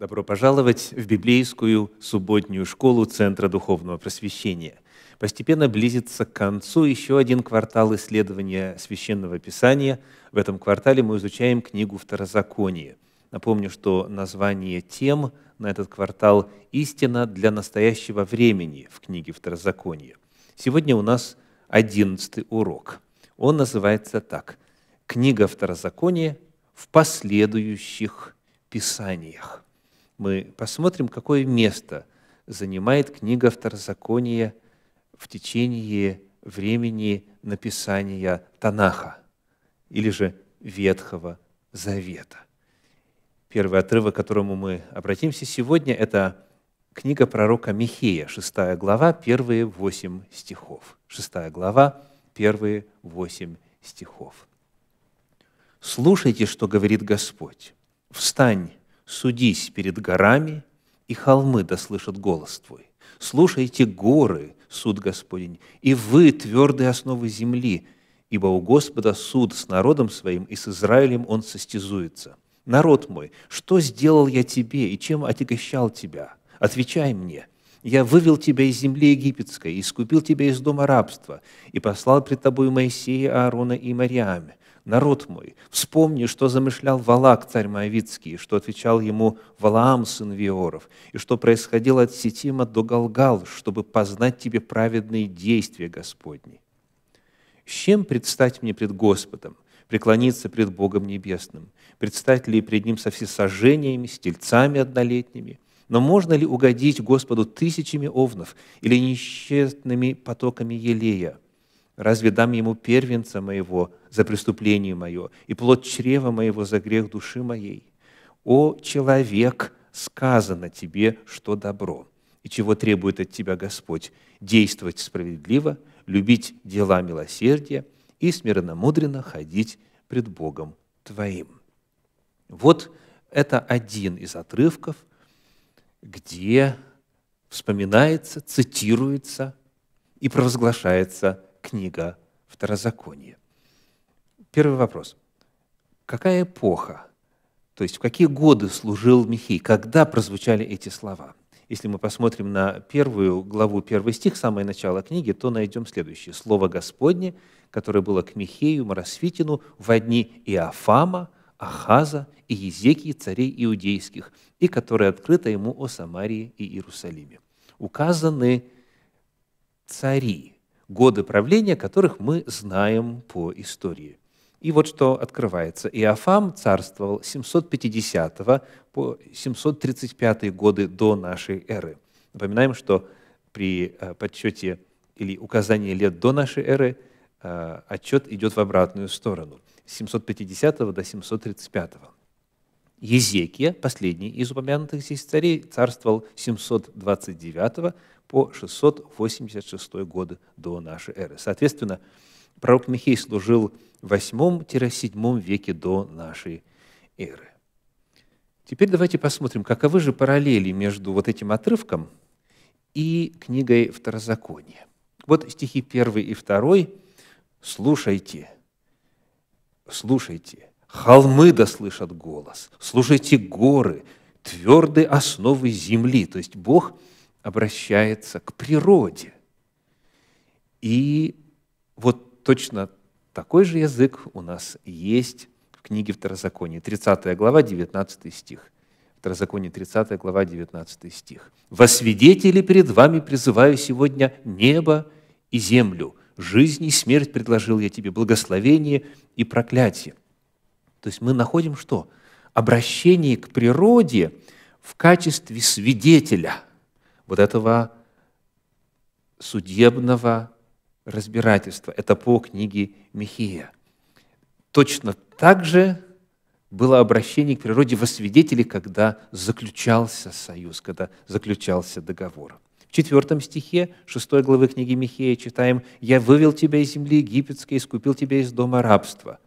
Добро пожаловать в библейскую субботнюю школу Центра Духовного Просвещения. Постепенно близится к концу еще один квартал исследования Священного Писания. В этом квартале мы изучаем книгу Второзаконие. Напомню, что название тем на этот квартал «Истина для настоящего времени» в книге Второзаконие. Сегодня у нас одиннадцатый урок. Он называется так «Книга Второзакония в последующих писаниях» мы посмотрим, какое место занимает книга Второзакония в течение времени написания Танаха или же Ветхого Завета. Первый отрывок, к которому мы обратимся сегодня, это книга пророка Михея, 6 глава, первые восемь стихов. 6 глава, первые восемь стихов. «Слушайте, что говорит Господь. Встань, судись перед горами, и холмы дослышат голос твой. Слушайте горы, суд Господень, и вы твердые основы земли, ибо у Господа суд с народом своим, и с Израилем он состязуется. Народ мой, что сделал я тебе, и чем отягощал тебя? Отвечай мне. Я вывел тебя из земли египетской, искупил тебя из дома рабства, и послал пред тобой Моисея, Аарона и Мариам, народ мой, вспомни, что замышлял Валак, царь Моавицкий, что отвечал ему Валаам, сын Виоров, и что происходило от Сетима до Галгал, чтобы познать тебе праведные действия Господни. С чем предстать мне пред Господом, преклониться пред Богом Небесным? Предстать ли пред Ним со всесожжениями, с тельцами однолетними – но можно ли угодить Господу тысячами овнов или несчетными потоками елея? Разве дам ему первенца моего за преступление мое и плод чрева моего за грех души моей? О, человек, сказано тебе, что добро, и чего требует от тебя Господь? Действовать справедливо, любить дела милосердия и смиренно-мудренно ходить пред Богом твоим». Вот это один из отрывков, где вспоминается, цитируется и провозглашается книга второзакония. Первый вопрос. Какая эпоха, то есть в какие годы служил Михей, когда прозвучали эти слова? Если мы посмотрим на первую главу, первый стих, самое начало книги, то найдем следующее. «Слово Господне, которое было к Михею, Моросвитину, в одни Иофама, Ахаза и Езекии, царей иудейских, и которое открыто ему о Самарии и Иерусалиме». Указаны цари, годы правления которых мы знаем по истории. И вот что открывается. Иофам царствовал 750 по 735 годы до нашей эры. Напоминаем, что при э, подсчете или указании лет до нашей эры э, отчет идет в обратную сторону, 750 до 735. Езекия, последний из упомянутых здесь царей, царствовал 729 по 686 годы до нашей эры. Соответственно, пророк Михей служил в 8-7 веке до нашей эры. Теперь давайте посмотрим, каковы же параллели между вот этим отрывком и книгой Второзакония. Вот стихи 1 и 2. «Слушайте, слушайте, холмы дослышат голос, слушайте горы, твердые основы земли». То есть Бог – обращается к природе. И вот точно такой же язык у нас есть в книге Второзакония, 30 глава, 19 стих. Второзаконие, 30 глава, 19 стих. «Во свидетели перед вами призываю сегодня небо и землю. Жизнь и смерть предложил я тебе, благословение и проклятие». То есть мы находим что? Обращение к природе в качестве свидетеля – вот этого судебного разбирательства. Это по книге Михия. Точно так же было обращение к природе во свидетели, когда заключался союз, когда заключался договор. В четвертом стихе 6 главы книги Михея читаем «Я вывел тебя из земли египетской, искупил тебя из дома рабства».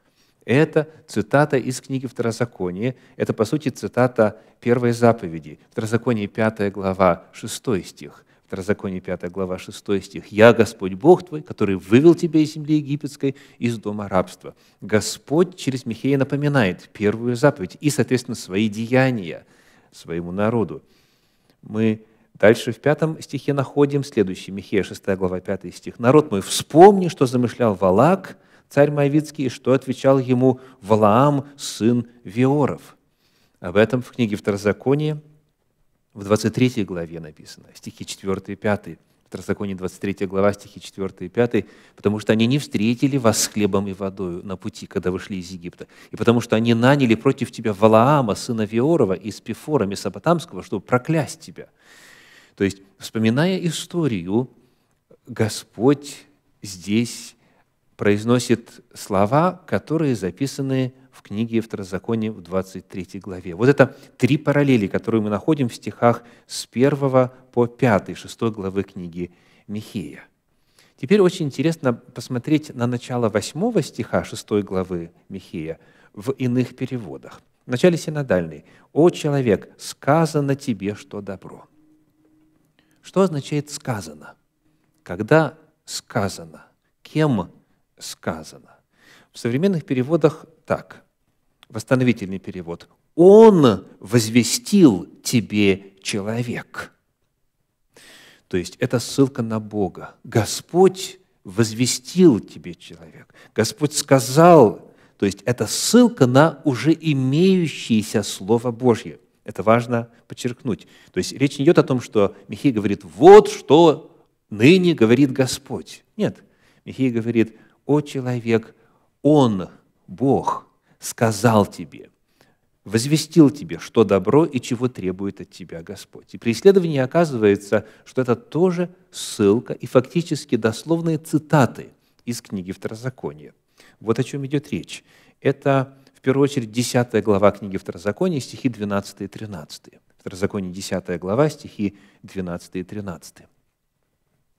Это цитата из книги Второзакония. Это, по сути, цитата первой заповеди. Второзаконие 5 глава, 6 стих. Второзаконие 5 глава, 6 стих. «Я Господь Бог твой, который вывел тебя из земли египетской, из дома рабства». Господь через Михея напоминает первую заповедь и, соответственно, свои деяния своему народу. Мы Дальше в пятом стихе находим следующий, Михея 6 глава 5 стих. «Народ мой, вспомни, что замышлял Валак, царь Моавицкий, и что отвечал ему Валаам, сын Виоров. Об этом в книге Второзакония в 23 главе написано, стихи 4 и 5. Второзаконие 23 глава, стихи 4 и 5, потому что они не встретили вас с хлебом и водою на пути, когда вышли из Египта, и потому что они наняли против тебя Валаама, сына Виорова, из Пифора, Месопотамского, чтобы проклясть тебя. То есть, вспоминая историю, Господь здесь произносит слова, которые записаны в книге Второзакония в 23 главе. Вот это три параллели, которые мы находим в стихах с 1 по 5, 6 главы книги Михея. Теперь очень интересно посмотреть на начало 8 стиха 6 главы Михея в иных переводах. В начале синодальный. «О человек, сказано тебе, что добро». Что означает «сказано»? Когда сказано? Кем сказано. В современных переводах так. Восстановительный перевод. Он возвестил тебе человек. То есть это ссылка на Бога. Господь возвестил тебе человек. Господь сказал, то есть это ссылка на уже имеющееся Слово Божье. Это важно подчеркнуть. То есть речь не идет о том, что Михей говорит, вот что ныне говорит Господь. Нет, Михей говорит, «О человек, Он, Бог, сказал тебе, возвестил тебе, что добро и чего требует от тебя Господь». И при исследовании оказывается, что это тоже ссылка и фактически дословные цитаты из книги Второзакония. Вот о чем идет речь. Это, в первую очередь, 10 глава книги Второзакония, стихи 12 и 13. Второзаконие 10 глава, стихи 12 и 13.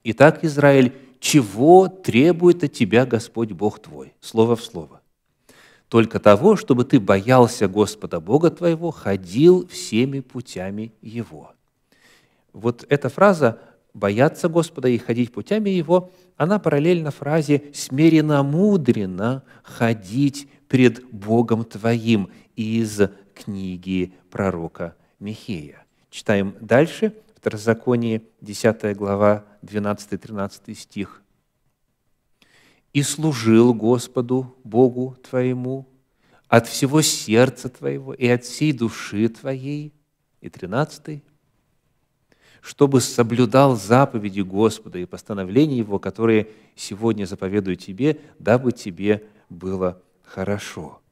Итак, Израиль, чего требует от тебя Господь Бог твой? Слово в слово. Только того, чтобы ты боялся Господа Бога твоего, ходил всеми путями Его. Вот эта фраза «бояться Господа и ходить путями Его», она параллельна фразе «смиренно-мудренно ходить пред Богом твоим» из книги пророка Михея. Читаем дальше, Второзаконие, 10 глава, 12-13 стих. «И служил Господу, Богу твоему, от всего сердца твоего и от всей души твоей». И 13 чтобы соблюдал заповеди Господа и постановления Его, которые сегодня заповедую тебе, дабы тебе было хорошо.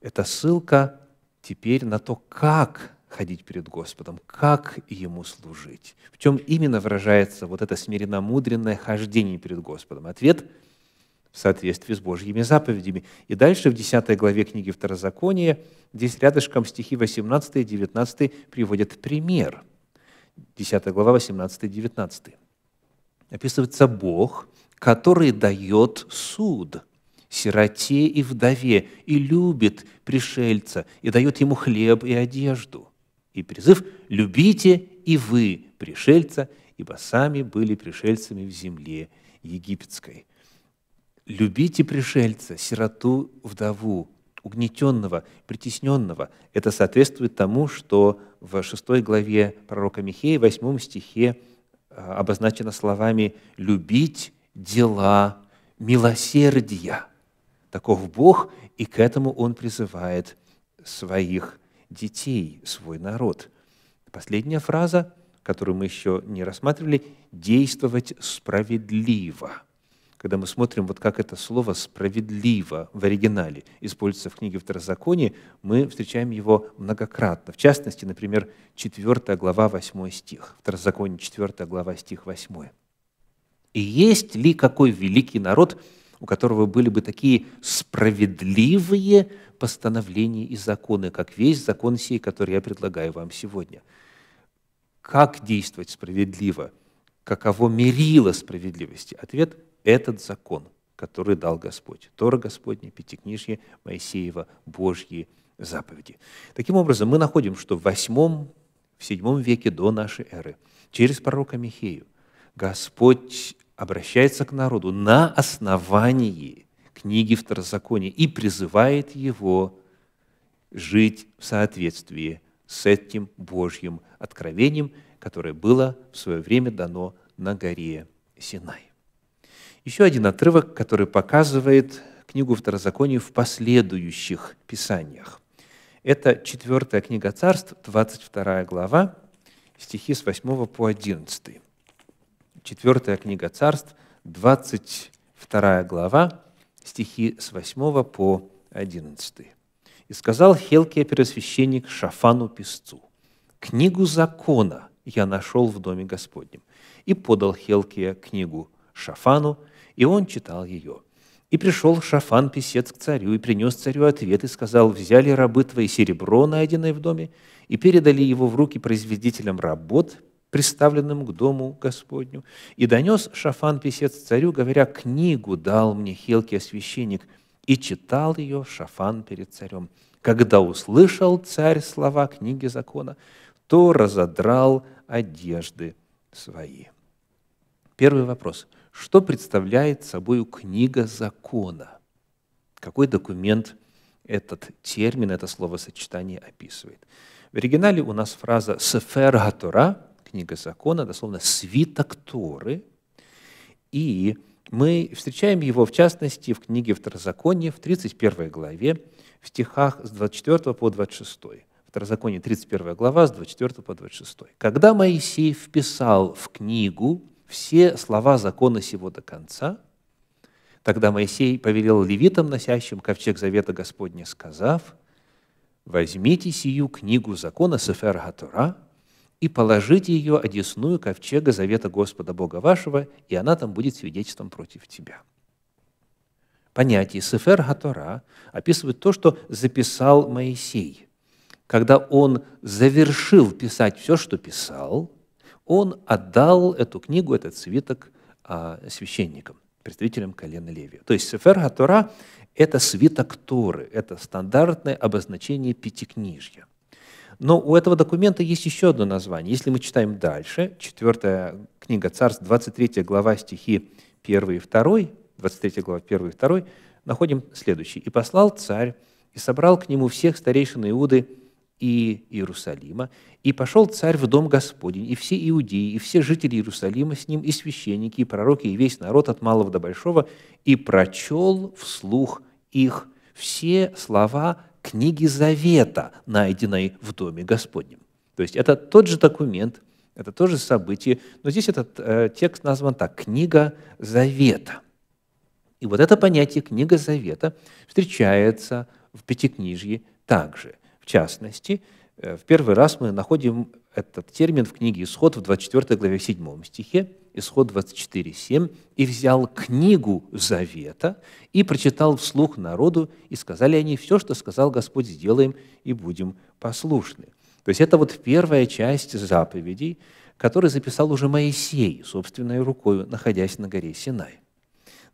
Это ссылка теперь на то, как ходить перед Господом, как Ему служить. В чем именно выражается вот это смиренно мудренное хождение перед Господом? Ответ в соответствии с Божьими заповедями. И дальше в 10 главе книги Второзакония, здесь рядышком стихи 18 и 19 приводят пример. 10 глава, 18 и 19. Описывается Бог, который дает суд сироте и вдове, и любит пришельца, и дает ему хлеб и одежду и призыв «Любите и вы пришельца, ибо сами были пришельцами в земле египетской». «Любите пришельца, сироту, вдову, угнетенного, притесненного». Это соответствует тому, что в 6 главе пророка Михея, 8 стихе э, обозначено словами «любить дела милосердия». Таков Бог, и к этому Он призывает своих детей, свой народ. Последняя фраза, которую мы еще не рассматривали, действовать справедливо. Когда мы смотрим, вот как это слово «справедливо» в оригинале используется в книге Второзакония, мы встречаем его многократно. В частности, например, 4 глава, 8 стих. Второзаконие, 4 глава, стих 8. «И есть ли какой великий народ, у которого были бы такие справедливые постановления и законы, как весь закон сей, который я предлагаю вам сегодня. Как действовать справедливо? Каково мерило справедливости? Ответ – этот закон, который дал Господь. Тора Господня, Пятикнижье, Моисеева, Божьи заповеди. Таким образом, мы находим, что в восьмом, в седьмом веке до нашей эры, через пророка Михею, Господь обращается к народу на основании книги Второзакония и призывает его жить в соответствии с этим Божьим откровением, которое было в свое время дано на горе Синай. Еще один отрывок, который показывает книгу Второзакония в последующих писаниях. Это четвертая книга царств, 22 глава, стихи с 8 по 11 четвертая книга царств, 22 глава, стихи с 8 по 11. «И сказал Хелкия первосвященник Шафану Песцу, «Книгу закона я нашел в доме Господнем». И подал Хелкия книгу Шафану, и он читал ее. И пришел Шафан, писец, к царю, и принес царю ответ, и сказал, «Взяли рабы твои серебро, найденное в доме, и передали его в руки производителям работ, представленным к дому Господню. И донес Шафан писец царю, говоря, книгу дал мне Хелкия священник, и читал ее Шафан перед царем. Когда услышал царь слова книги закона, то разодрал одежды свои. Первый вопрос. Что представляет собой книга закона? Какой документ этот термин, это словосочетание описывает? В оригинале у нас фраза «сефер гатура книга закона, дословно свиток Торы, и мы встречаем его, в частности, в книге Второзакония, в 31 главе, в стихах с 24 по 26. Второзаконие, 31 глава, с 24 по 26. «Когда Моисей вписал в книгу все слова закона сего до конца, тогда Моисей повелел левитам, носящим ковчег завета Господня, сказав, «Возьмите сию книгу закона Сефер Гатура и положите ее одесную ковчега завета Господа Бога вашего, и она там будет свидетельством против тебя». Понятие «сефер гатора» описывает то, что записал Моисей. Когда он завершил писать все, что писал, он отдал эту книгу, этот свиток а, священникам, представителям колена Левия. То есть «сефер гатора» — это свиток Торы, это стандартное обозначение Пятикнижья – но у этого документа есть еще одно название. Если мы читаем дальше, 4 книга Царств, 23 глава стихи 1 и 2, 23 глава 1 и 2, находим следующее. «И послал царь, и собрал к нему всех старейшин Иуды и Иерусалима, и пошел царь в дом Господень, и все иудеи, и все жители Иерусалима с ним, и священники, и пророки, и весь народ от малого до большого, и прочел вслух их все слова книги Завета, найденной в Доме Господнем. То есть это тот же документ, это то же событие, но здесь этот э, текст назван так – «Книга Завета». И вот это понятие «Книга Завета» встречается в Пятикнижье также. В частности, э, в первый раз мы находим этот термин в книге «Исход» в 24 главе 7 стихе – Исход 24.7, «И взял книгу Завета и прочитал вслух народу, и сказали они, все, что сказал Господь, сделаем и будем послушны». То есть это вот первая часть заповедей, которые записал уже Моисей собственной рукой, находясь на горе Синай.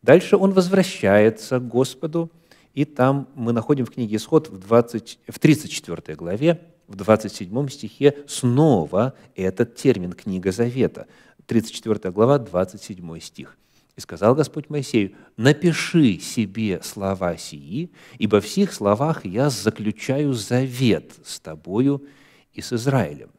Дальше он возвращается к Господу, и там мы находим в книге Исход в, 20, в 34 главе, в 27 стихе снова этот термин «Книга Завета». 34 глава, 27 стих. «И сказал Господь Моисею, напиши себе слова сии, ибо в сих словах я заключаю завет с тобою и с Израилем,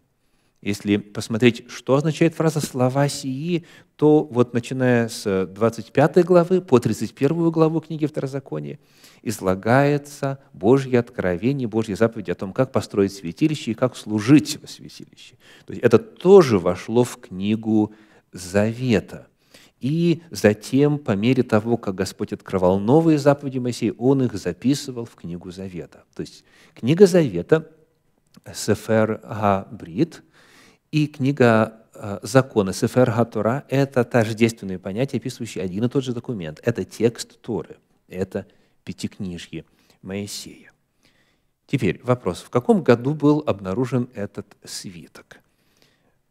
если посмотреть, что означает фраза «слова сии», то вот начиная с 25 э, главы по 31 главу книги Второзакония излагается Божье откровение, Божьи заповеди о том, как построить святилище и как служить во святилище. То есть это тоже вошло в книгу Завета. И затем, по мере того, как Господь открывал новые заповеди Моисея, Он их записывал в книгу Завета. То есть книга Завета, Сефер Габрит – и книга э, законы Сефер Хатура – это тождественные понятия, описывающие один и тот же документ. Это текст Торы, это пятикнижье Моисея. Теперь вопрос, в каком году был обнаружен этот свиток?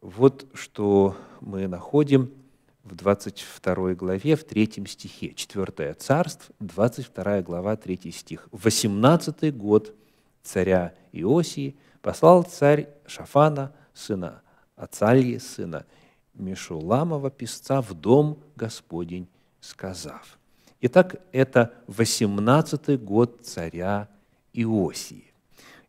Вот что мы находим в 22 главе, в 3 стихе, 4 царств, 22 глава, 3 стих. 18 год царя Иосии послал царь Шафана, сына Ацальи, сына Мишуламова, писца, в дом Господень сказав. Итак, это 18-й год царя Иосии.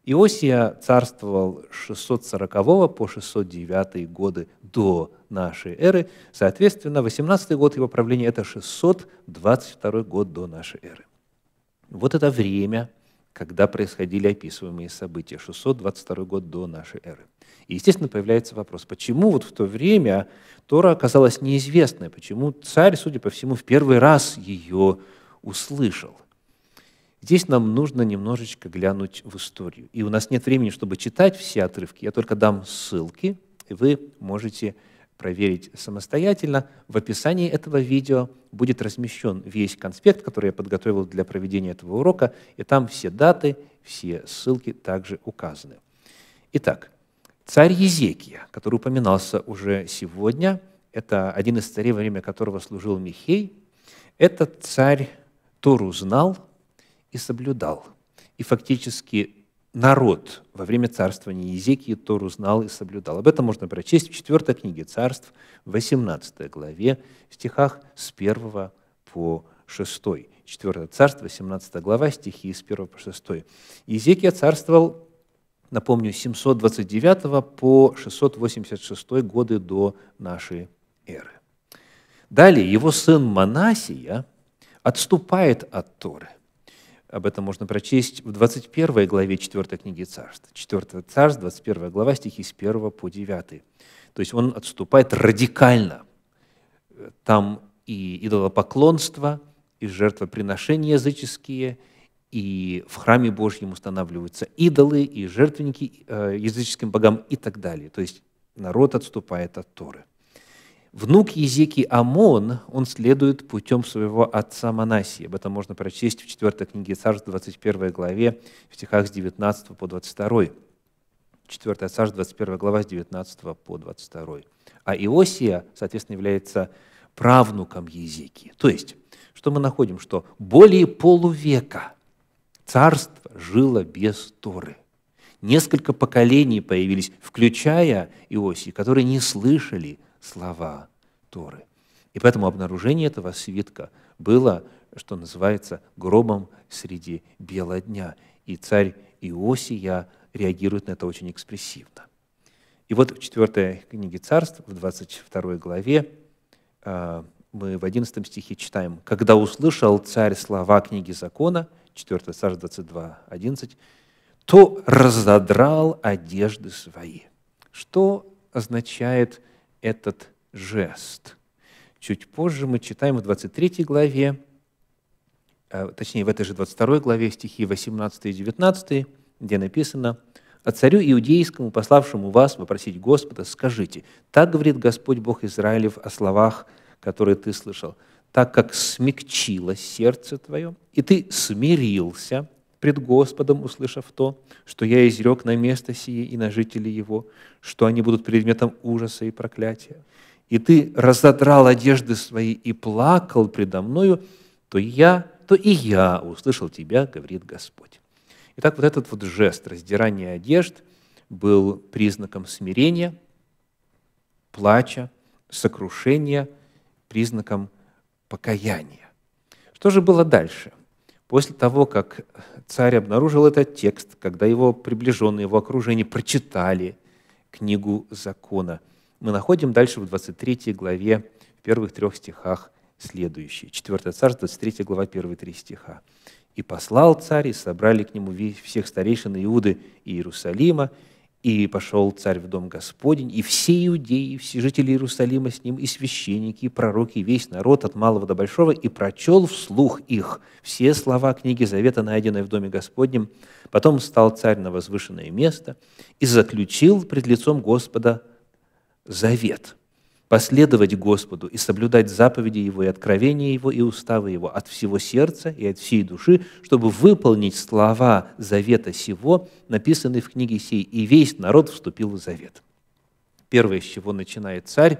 Иосия царствовал с 640 по 609 годы до нашей эры. Соответственно, 18 год его правления – это 622 год до нашей эры. Вот это время – когда происходили описываемые события, 622 год до нашей эры. И, естественно, появляется вопрос, почему вот в то время Тора оказалась неизвестной, почему царь, судя по всему, в первый раз ее услышал. Здесь нам нужно немножечко глянуть в историю. И у нас нет времени, чтобы читать все отрывки, я только дам ссылки, и вы можете проверить самостоятельно. В описании этого видео будет размещен весь конспект, который я подготовил для проведения этого урока, и там все даты, все ссылки также указаны. Итак, царь Езекия, который упоминался уже сегодня, это один из царей, во время которого служил Михей, этот царь Тору знал и соблюдал. И фактически народ во время царствования Езекии Тору знал и соблюдал. Об этом можно прочесть в 4 книге царств, 18 главе, стихах с 1 по 6. 4 царство, 18 глава, стихи с 1 по 6. Езекия царствовал, напомню, 729 по 686 годы до нашей эры. Далее его сын Манасия отступает от Торы – об этом можно прочесть в 21 главе 4 книги Царств. 4 Царств, 21 глава, стихи с 1 по 9. То есть он отступает радикально. Там и идолопоклонство, и жертвоприношения языческие, и в храме Божьем устанавливаются идолы, и жертвенники э, языческим богам и так далее. То есть народ отступает от Торы. Внук Езекии Амон, он следует путем своего отца Манасии. Об этом можно прочесть в 4 книге Царств, 21 главе, в стихах с 19 по 22. 4 Царств, 21 глава, с 19 по 22. А Иосия, соответственно, является правнуком Езекии. То есть, что мы находим? Что более полувека царство жило без Торы несколько поколений появились, включая Иосии, которые не слышали слова Торы. И поэтому обнаружение этого свитка было, что называется, гробом среди бела дня. И царь Иосия реагирует на это очень экспрессивно. И вот в 4 книге царств, в 22 главе, а, мы в 11 стихе читаем, «Когда услышал царь слова книги закона», 4 царь 22, 11, «то разодрал одежды свои». Что означает этот жест. Чуть позже мы читаем в 23 главе, а, точнее, в этой же 22 главе стихи 18 и 19, где написано «А царю иудейскому, пославшему вас попросить Господа, скажите, так говорит Господь Бог Израилев о словах, которые ты слышал, так как смягчилось сердце твое, и ты смирился, пред Господом, услышав то, что я изрек на место сие и на жителей его, что они будут предметом ужаса и проклятия. И ты разодрал одежды свои и плакал предо мною, то я, то и я услышал тебя, говорит Господь. Итак, вот этот вот жест раздирания одежд был признаком смирения, плача, сокрушения, признаком покаяния. Что же было дальше? После того, как Царь обнаружил этот текст, когда его приближенные, его окружение прочитали книгу закона. Мы находим дальше в 23 главе, в первых трех стихах следующее. 4 царство, 23 глава, первые три стиха. «И послал царь, и собрали к нему всех старейшин Иуды и Иерусалима, и пошел царь в дом Господень, и все иудеи, и все жители Иерусалима с ним, и священники, и пророки, и весь народ от малого до большого, и прочел вслух их все слова книги Завета, найденной в доме Господнем. Потом стал царь на возвышенное место и заключил пред лицом Господа завет – последовать Господу и соблюдать заповеди Его и откровения Его и уставы Его от всего сердца и от всей души, чтобы выполнить слова завета сего, написанные в книге сей, и весь народ вступил в завет». Первое, с чего начинает царь,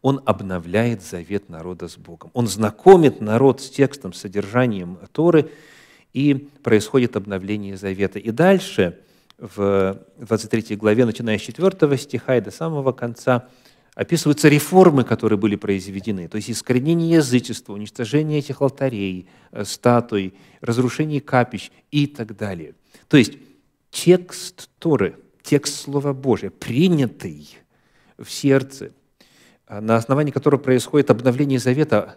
он обновляет завет народа с Богом. Он знакомит народ с текстом, содержанием Торы, и происходит обновление завета. И дальше, в 23 главе, начиная с 4 стиха и до самого конца – описываются реформы, которые были произведены, то есть искоренение язычества, уничтожение этих алтарей, э, статуй, разрушение капищ и так далее. То есть текст Торы, текст Слова Божия, принятый в сердце, а на основании которого происходит обновление завета,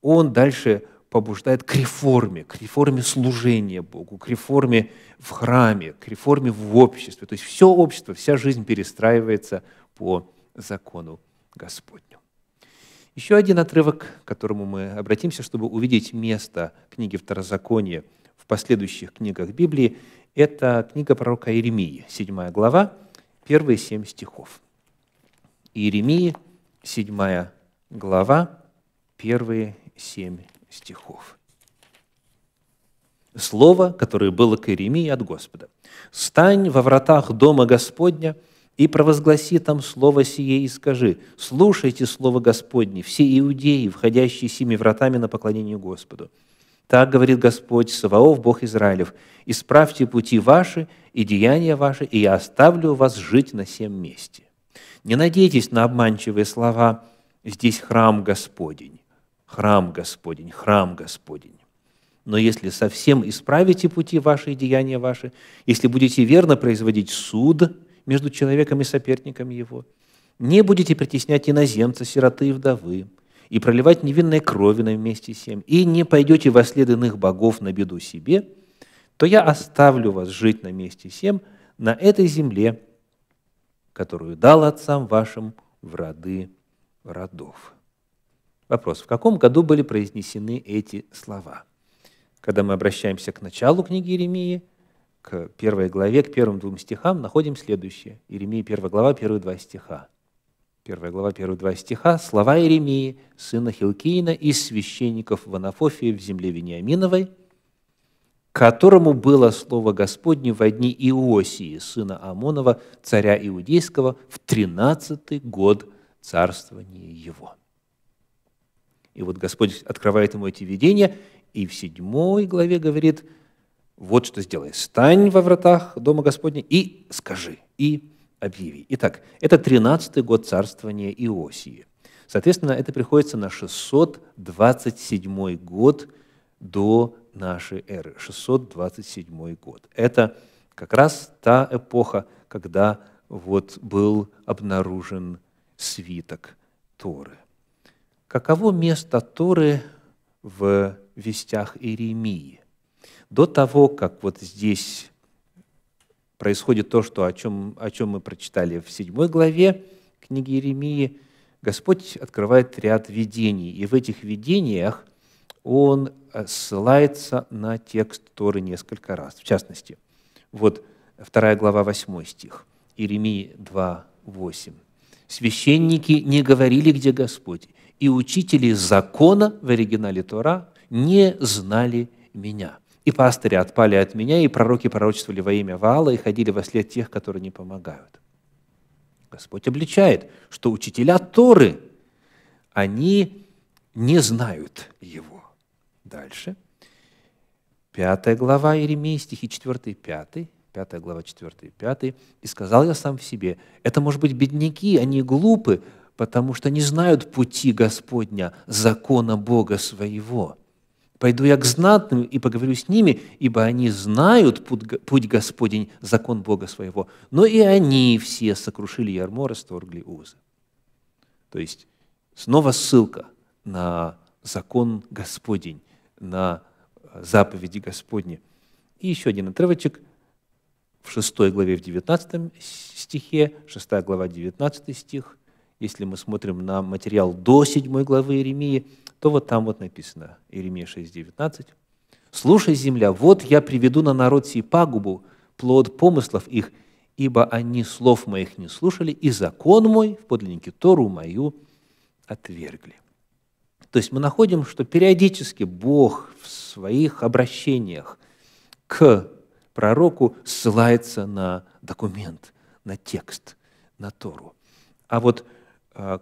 он дальше побуждает к реформе, к реформе служения Богу, к реформе в храме, к реформе в обществе. То есть все общество, вся жизнь перестраивается по закону Господню. Еще один отрывок, к которому мы обратимся, чтобы увидеть место книги Второзакония в последующих книгах Библии, это книга пророка Иеремии, 7 глава, первые семь стихов. Иеремии, 7 глава, первые семь стихов. Слово, которое было к Иеремии от Господа. «Стань во вратах дома Господня – и провозгласи там слово сие и скажи, слушайте слово Господне, все иудеи, входящие сими вратами на поклонение Господу. Так говорит Господь, Саваоф, Бог Израилев, исправьте пути ваши и деяния ваши, и я оставлю вас жить на всем месте. Не надейтесь на обманчивые слова «здесь храм Господень», «храм Господень», «храм Господень». Но если совсем исправите пути ваши и деяния ваши, если будете верно производить суд, между человеком и соперником его. Не будете притеснять иноземца, сироты и вдовы, и проливать невинной крови на вместе семь, и не пойдете во след иных богов на беду себе, то я оставлю вас жить на месте семь на этой земле, которую дал отцам вашим в роды родов. Вопрос, в каком году были произнесены эти слова? Когда мы обращаемся к началу книги Еремии – к первой главе, к первым двум стихам, находим следующее. Иеремия первая глава, первые два стиха. Первая глава, первые два стиха. «Слова Иеремии, сына Хилкиина, из священников в Анафофии в земле Вениаминовой, которому было слово Господне во дни Иосии, сына Амонова, царя Иудейского, в тринадцатый год царствования его». И вот Господь открывает ему эти видения, и в седьмой главе говорит – вот что сделай. Стань во вратах Дома Господня и скажи, и объяви. Итак, это 13-й год царствования Иосии. Соответственно, это приходится на 627 год до нашей эры. 627 год. Это как раз та эпоха, когда вот был обнаружен свиток Торы. Каково место Торы в вестях Иеремии? До того, как вот здесь происходит то, что, о, чем, о чем мы прочитали в седьмой главе книги Иеремии, Господь открывает ряд видений, и в этих видениях Он э, ссылается на текст Торы несколько раз. В частности, вот 2 глава 8 стих, Иеремии 2, 8. «Священники не говорили, где Господь, и учители закона в оригинале Тора не знали меня». И пастыри отпали от меня, и пророки пророчествовали во имя Вала, и ходили во след тех, которые не помогают. Господь обличает, что учителя Торы, они не знают Его. Дальше. Пятая глава Иеремии, стихи 4 и 5. 5 глава 4 и 5. «И сказал я сам в себе, это, может быть, бедняки, они глупы, потому что не знают пути Господня, закона Бога своего». Пойду я к знатным и поговорю с ними, ибо они знают путь Господень, закон Бога своего. Но и они все сокрушили ярмо, расторгли узы. То есть снова ссылка на закон Господень, на э, заповеди Господни. И еще один отрывочек в 6 главе, в 19 стихе, 6 глава, 19 стих – если мы смотрим на материал до 7 главы Иеремии, то вот там вот написано, Иеремия 6.19, «Слушай, земля, вот я приведу на народ сей пагубу, плод помыслов их, ибо они слов моих не слушали, и закон мой, в подлиннике Тору мою, отвергли». То есть мы находим, что периодически Бог в своих обращениях к пророку ссылается на документ, на текст, на Тору. А вот а,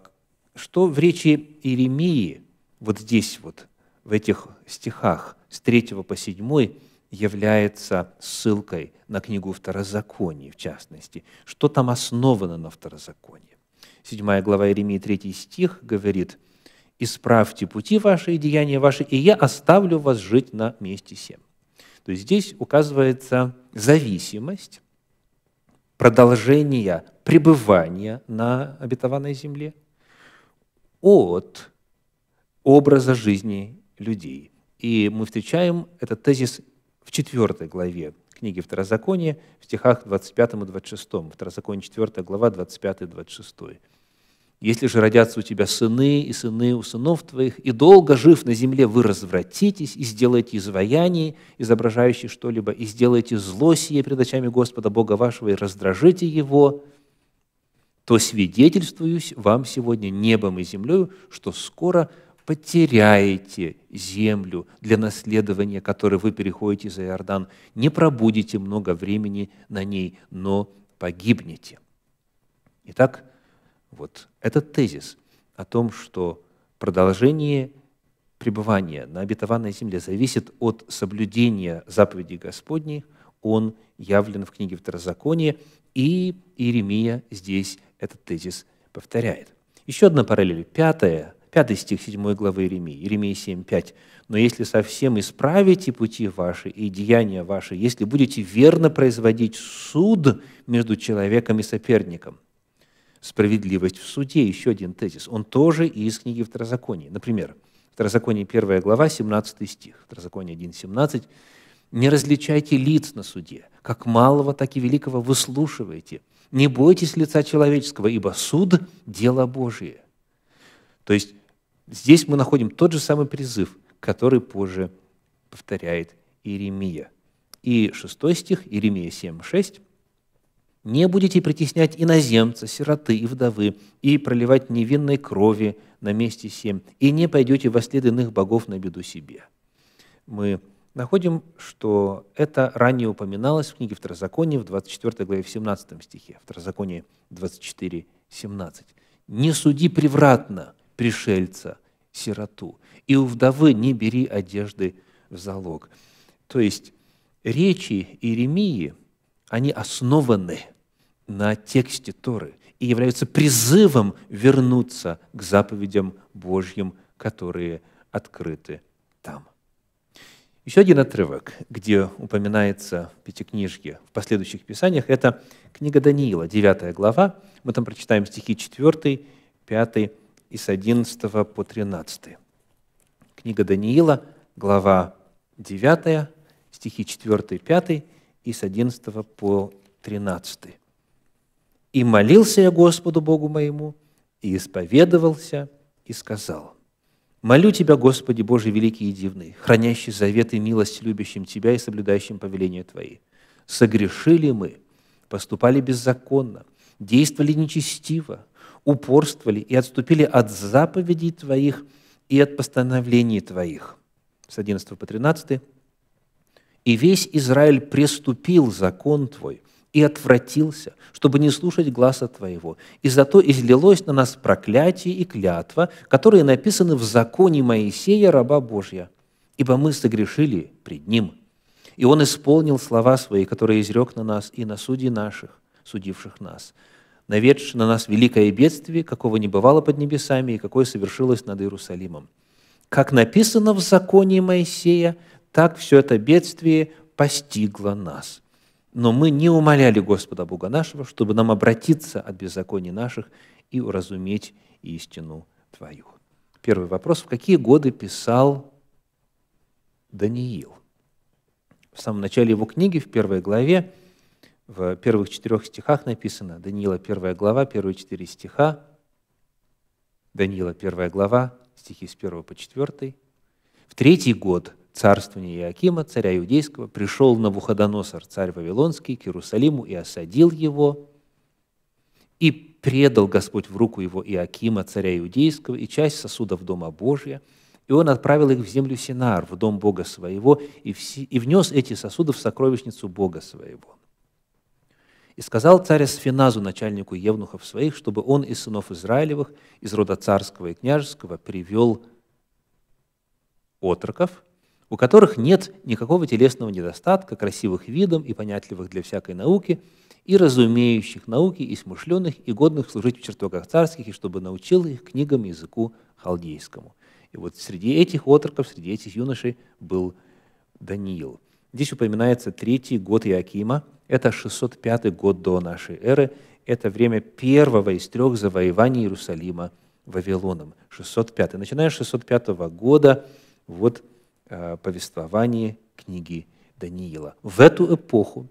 что в речи Иеремии, вот здесь вот, в этих стихах с 3 по 7, является ссылкой на книгу Второзаконии, в частности. Что там основано на Второзаконии? 7 глава Иеремии, 3 стих говорит, «Исправьте пути ваши и деяния ваши, и я оставлю вас жить на месте всем». То есть здесь указывается зависимость продолжения пребывания на обетованной земле от образа жизни людей. И мы встречаем этот тезис в четвертой главе книги Второзакония, в стихах 25 и 26. Второзаконие 4 глава, 25 и 26. Если же родятся у тебя сыны и сыны у сынов твоих, и долго жив на земле, вы развратитесь и сделаете изваяние, изображающее что-либо, и сделаете зло сие пред очами Господа Бога вашего, и раздражите его, то свидетельствуюсь вам сегодня небом и землею, что скоро потеряете землю для наследования, которой вы переходите за Иордан, не пробудете много времени на ней, но погибнете. Итак, вот этот тезис о том, что продолжение пребывания на обетованной земле зависит от соблюдения заповедей Господней, он явлен в книге Второзакония, и Иеремия здесь этот тезис повторяет. Еще одна параллель, пятая, пятый стих 7 главы Иеремии, Иеремия 7, 5. «Но если совсем исправите пути ваши и деяния ваши, если будете верно производить суд между человеком и соперником, справедливость в суде. Еще один тезис. Он тоже из книги Второзакония. Например, Второзаконие 1 глава, 17 стих. Второзаконие 1, 17. «Не различайте лиц на суде, как малого, так и великого выслушивайте. Не бойтесь лица человеческого, ибо суд – дело Божие». То есть здесь мы находим тот же самый призыв, который позже повторяет Иеремия. И 6 стих, Иеремия 7, 6 не будете притеснять иноземца, сироты и вдовы, и проливать невинной крови на месте семь, и не пойдете во след иных богов на беду себе». Мы находим, что это ранее упоминалось в книге Второзакония в 24 главе в 17 стихе, Второзаконие 24, 17. «Не суди превратно пришельца, сироту, и у вдовы не бери одежды в залог». То есть речи Иеремии, они основаны – на тексте Торы и являются призывом вернуться к заповедям Божьим, которые открыты там. Еще один отрывок, где упоминается Пятикнижье в последующих писаниях, это книга Даниила, 9 глава. Мы там прочитаем стихи 4, 5 и с 11 по 13. Книга Даниила, глава 9, стихи 4, 5 и с 11 по 13. И молился я Господу Богу моему, и исповедовался, и сказал, «Молю Тебя, Господи Боже великий и дивный, хранящий завет и милость любящим Тебя и соблюдающим повеления Твои. Согрешили мы, поступали беззаконно, действовали нечестиво, упорствовали и отступили от заповедей Твоих и от постановлений Твоих». С 11 по 13. «И весь Израиль преступил закон Твой, и отвратился, чтобы не слушать гласа Твоего. И зато излилось на нас проклятие и клятва, которые написаны в законе Моисея, раба Божья. Ибо мы согрешили пред Ним. И Он исполнил слова Свои, которые изрек на нас и на судей наших, судивших нас, наведши на нас великое бедствие, какого не бывало под небесами и какое совершилось над Иерусалимом. Как написано в законе Моисея, так все это бедствие постигло нас – но мы не умоляли Господа Бога нашего, чтобы нам обратиться от беззаконий наших и уразуметь истину Твою. Первый вопрос. В какие годы писал Даниил? В самом начале его книги, в первой главе, в первых четырех стихах написано, Даниила первая глава, первые четыре стиха, Даниила первая глава, стихи с первого по четвертый. В третий год – царствования Иакима, царя иудейского, пришел Навуходоносор, царь Вавилонский, к Иерусалиму и осадил его, и предал Господь в руку его Иакима, царя иудейского, и часть сосудов Дома Божия, и он отправил их в землю Синар, в дом Бога своего, и, все, и внес эти сосуды в сокровищницу Бога своего. И сказал царь Сфиназу, начальнику евнухов своих, чтобы он из сынов Израилевых, из рода царского и княжеского, привел отроков, у которых нет никакого телесного недостатка, красивых видом и понятливых для всякой науки, и разумеющих науки, и смышленных, и годных служить в чертогах царских, и чтобы научил их книгам языку халдейскому». И вот среди этих отроков, среди этих юношей был Даниил. Здесь упоминается третий год Иакима, это 605 год до нашей эры, это время первого из трех завоеваний Иерусалима Вавилоном, 605. Начиная с 605 года, вот повествовании книги Даниила. В эту эпоху,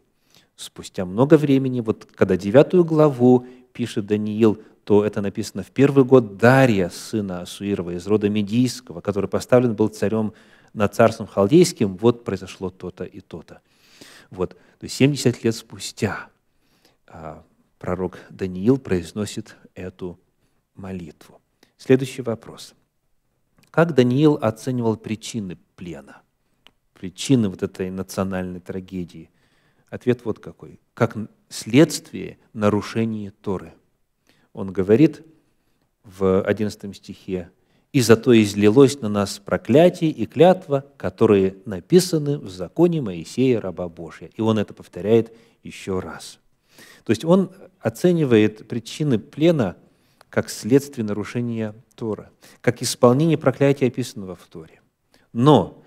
спустя много времени, вот когда девятую главу пишет Даниил, то это написано в первый год Дария, сына Асуирова, из рода Медийского, который поставлен был царем над царством халдейским, вот произошло то-то и то-то. Вот. То есть 70 лет спустя а, пророк Даниил произносит эту молитву. Следующий вопрос – как Даниил оценивал причины плена, причины вот этой национальной трагедии? Ответ вот какой. Как следствие нарушения Торы. Он говорит в 11 стихе, «И зато излилось на нас проклятие и клятва, которые написаны в законе Моисея, раба Божия». И он это повторяет еще раз. То есть он оценивает причины плена – как следствие нарушения Тора, как исполнение проклятия, описанного в Торе. Но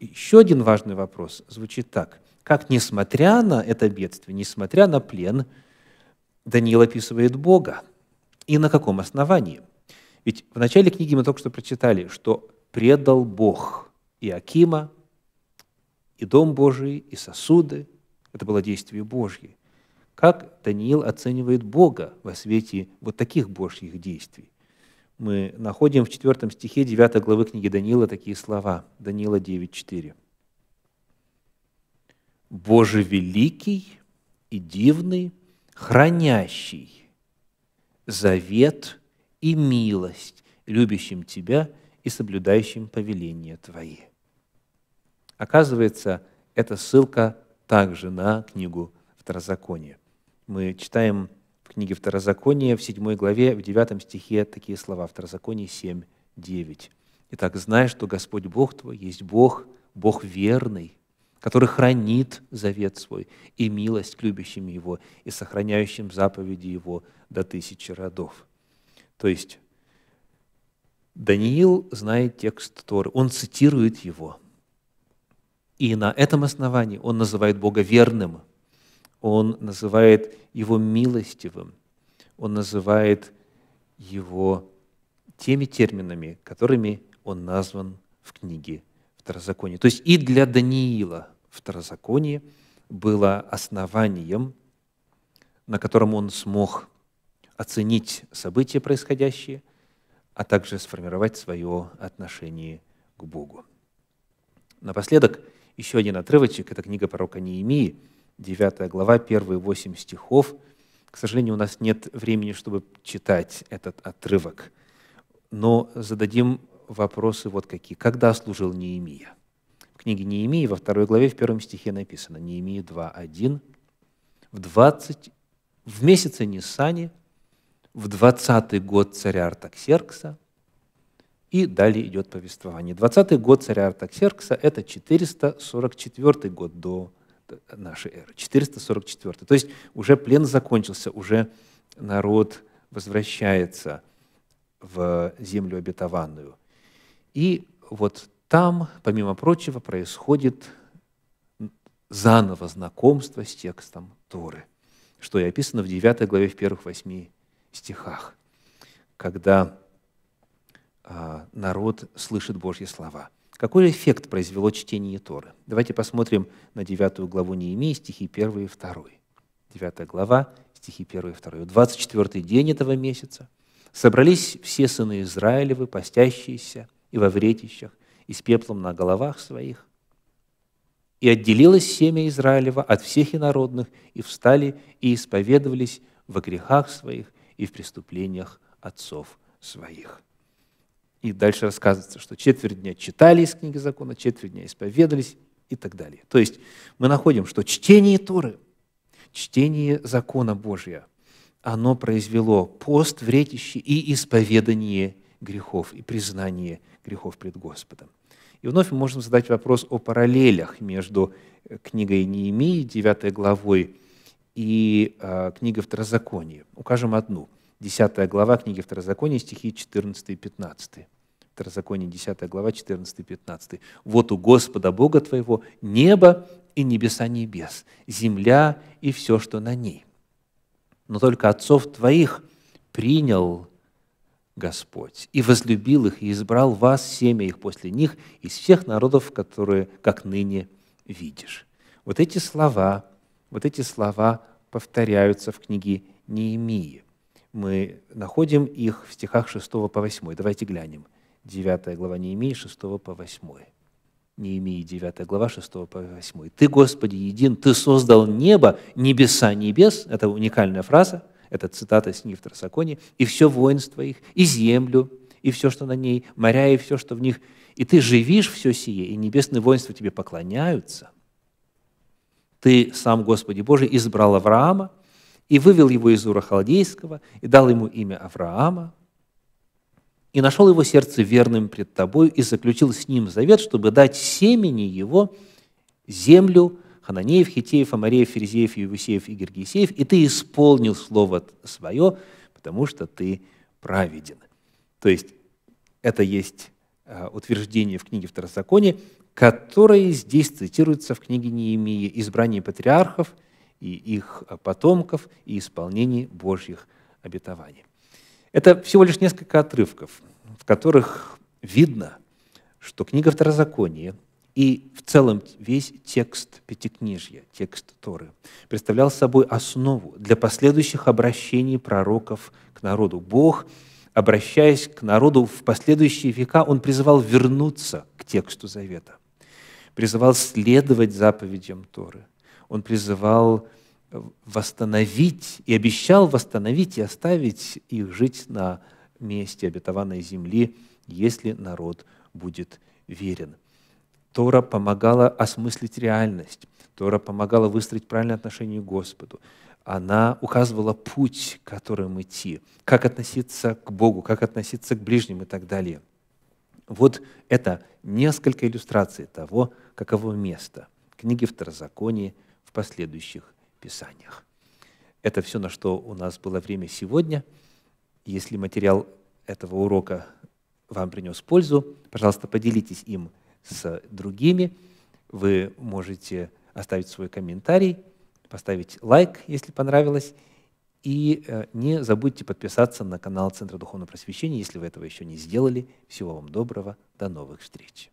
еще один важный вопрос звучит так. Как несмотря на это бедствие, несмотря на плен, Даниил описывает Бога? И на каком основании? Ведь в начале книги мы только что прочитали, что предал Бог и Акима, и Дом Божий, и сосуды. Это было действие Божье. Как Даниил оценивает Бога во свете вот таких божьих действий? Мы находим в 4 стихе 9 главы книги Даниила такие слова. Даниила 9.4. «Боже великий и дивный, хранящий завет и милость любящим Тебя и соблюдающим повеления Твои». Оказывается, эта ссылка также на книгу Второзакония. Мы читаем в книге Второзакония в 7 главе, в 9 стихе такие слова, Второзаконие 7, 9. «Итак, знай, что Господь Бог твой есть Бог, Бог верный, который хранит завет свой и милость к любящим его и сохраняющим заповеди его до тысячи родов». То есть Даниил знает текст Торы, он цитирует его. И на этом основании он называет Бога верным – он называет его милостивым, он называет его теми терминами, которыми он назван в книге Второзаконие. То есть и для Даниила Второзаконие было основанием, на котором он смог оценить события происходящие, а также сформировать свое отношение к Богу. Напоследок, еще один отрывочек, это книга пророка Неемии – 9 глава, первые 8 стихов. К сожалению, у нас нет времени, чтобы читать этот отрывок. Но зададим вопросы вот какие. Когда служил Неемия? В книге Неемии во второй главе в первом стихе написано Неемия 2.1. В, 20, в месяце Нисане, в 20-й год царя Артаксеркса, и далее идет повествование. 20-й год царя Артаксеркса – это 444 год до нашей эры, 444. То есть уже плен закончился, уже народ возвращается в землю обетованную. И вот там, помимо прочего, происходит заново знакомство с текстом Торы, что и описано в 9 главе в первых восьми стихах, когда а, народ слышит Божьи слова – какой эффект произвело чтение Торы? Давайте посмотрим на девятую главу Неемии, стихи 1 и 2. 9 глава, стихи 1 и 2. 24 день этого месяца собрались все сыны Израилевы, постящиеся и во вретищах, и с пеплом на головах своих. И отделилось семя Израилева от всех инородных, и встали, и исповедовались во грехах своих и в преступлениях отцов своих. И дальше рассказывается, что четверть дня читали из книги закона, четверть дня исповедались и так далее. То есть мы находим, что чтение Торы, чтение закона Божия, оно произвело пост, вретище и исповедание грехов, и признание грехов пред Господом. И вновь мы можем задать вопрос о параллелях между э, книгой Неемии, 9 главой, и э, книгой Второзакония. Укажем одну – 10 глава книги Второзакония, стихи 14 и 15. Второзаконие, 10 глава, 14 и 15. «Вот у Господа Бога твоего небо и небеса небес, земля и все, что на ней. Но только отцов твоих принял Господь, и возлюбил их, и избрал вас, семя их после них, из всех народов, которые, как ныне, видишь». Вот эти слова, вот эти слова повторяются в книге Неемии мы находим их в стихах 6 по 8. Давайте глянем. 9 глава Неемии, 6 по 8. Неемии, 9 глава, 6 по 8. «Ты, Господи, един, Ты создал небо, небеса небес». Это уникальная фраза, это цитата с Нифтросакони. «И все воинство их, и землю, и все, что на ней, моря, и все, что в них. И Ты живишь все сие, и небесные воинства Тебе поклоняются». Ты сам, Господи Божий, избрал Авраама, и вывел его из Ура Халдейского, и дал ему имя Авраама, и нашел его сердце верным пред Тобою и заключил с ним завет, чтобы дать семени его землю Хананеев, Хитеев, Амареев, Ферзеев, Евусеев и Гергисеев, и ты исполнил слово свое, потому что ты праведен. То есть это есть а, утверждение в книге Второзакония, которое здесь цитируется в книге Неемии «Избрание патриархов», и их потомков, и исполнении Божьих обетований. Это всего лишь несколько отрывков, в которых видно, что книга Второзакония и в целом весь текст Пятикнижья, текст Торы, представлял собой основу для последующих обращений пророков к народу. Бог, обращаясь к народу в последующие века, Он призывал вернуться к тексту Завета, призывал следовать заповедям Торы, он призывал э, восстановить и обещал восстановить и оставить их жить на месте обетованной земли, если народ будет верен. Тора помогала осмыслить реальность, Тора помогала выстроить правильное отношение к Господу. Она указывала путь, которым идти, как относиться к Богу, как относиться к ближним и так далее. Вот это несколько иллюстраций того, каково место книги Второзакония – последующих писаниях. Это все, на что у нас было время сегодня. Если материал этого урока вам принес пользу, пожалуйста, поделитесь им с другими. Вы можете оставить свой комментарий, поставить лайк, если понравилось, и э, не забудьте подписаться на канал Центра Духовного Просвещения, если вы этого еще не сделали. Всего вам доброго, до новых встреч!